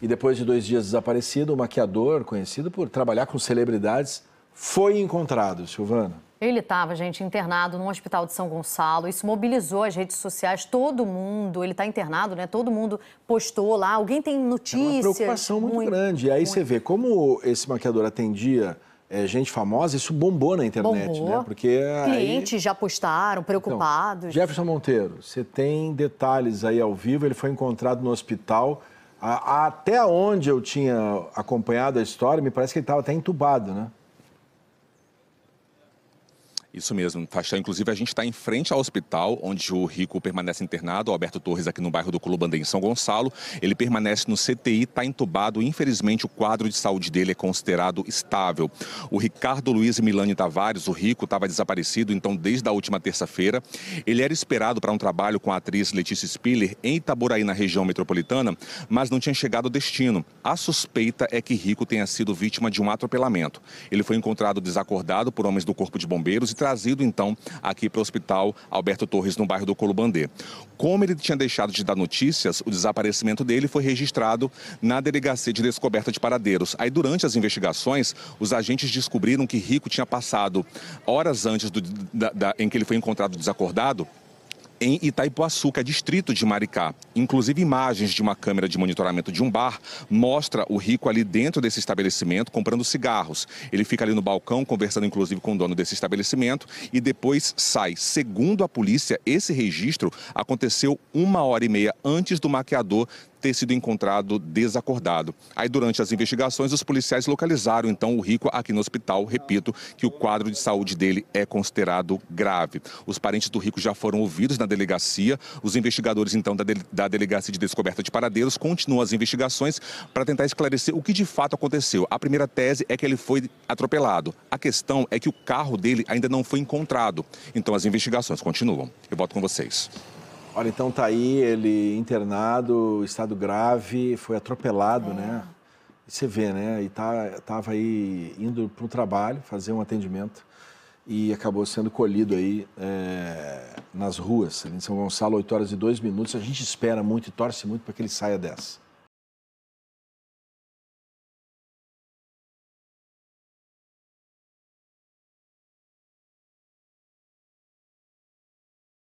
E depois de dois dias desaparecido, o maquiador, conhecido por trabalhar com celebridades, foi encontrado, Silvana. Ele estava, gente, internado no hospital de São Gonçalo. Isso mobilizou as redes sociais, todo mundo. Ele está internado, né? Todo mundo postou lá. Alguém tem notícias? É uma preocupação muito, muito grande. E aí muito. você vê como esse maquiador atendia é, gente famosa, isso bombou na internet, bombou. né? Porque clientes aí... já postaram preocupados. Então, Jefferson Monteiro, você tem detalhes aí ao vivo. Ele foi encontrado no hospital a, a, até onde eu tinha acompanhado a história, me parece que ele estava até entubado, né? Isso mesmo, Faixão. Inclusive, a gente está em frente ao hospital onde o Rico permanece internado, o Alberto Torres, aqui no bairro do Colubandê, em São Gonçalo. Ele permanece no CTI, está entubado. Infelizmente, o quadro de saúde dele é considerado estável. O Ricardo Luiz Milani Tavares, o Rico, estava desaparecido, então, desde a última terça-feira. Ele era esperado para um trabalho com a atriz Letícia Spiller em Itaboraí, na região metropolitana, mas não tinha chegado ao destino. A suspeita é que Rico tenha sido vítima de um atropelamento. Ele foi encontrado desacordado por homens do Corpo de Bombeiros e trazido então aqui para o hospital Alberto Torres, no bairro do Colubandê. Como ele tinha deixado de dar notícias, o desaparecimento dele foi registrado na delegacia de descoberta de paradeiros. Aí, durante as investigações, os agentes descobriram que Rico tinha passado horas antes do, da, da, em que ele foi encontrado desacordado em Itaipuaçu, que é distrito de Maricá. Inclusive, imagens de uma câmera de monitoramento de um bar mostra o rico ali dentro desse estabelecimento comprando cigarros. Ele fica ali no balcão conversando, inclusive, com o dono desse estabelecimento e depois sai. Segundo a polícia, esse registro aconteceu uma hora e meia antes do maquiador ter sido encontrado desacordado. Aí, durante as investigações, os policiais localizaram então o Rico aqui no hospital. Repito que o quadro de saúde dele é considerado grave. Os parentes do Rico já foram ouvidos na delegacia. Os investigadores, então, da, da Delegacia de Descoberta de Paradeiros continuam as investigações para tentar esclarecer o que de fato aconteceu. A primeira tese é que ele foi atropelado. A questão é que o carro dele ainda não foi encontrado. Então, as investigações continuam. Eu volto com vocês. Olha, então tá aí ele internado, estado grave, foi atropelado, é. né? Você vê, né? E tá, tava aí indo para o trabalho, fazer um atendimento e acabou sendo colhido aí é, nas ruas, em São Gonçalo, 8 horas e 2 minutos. A gente espera muito e torce muito para que ele saia dessa.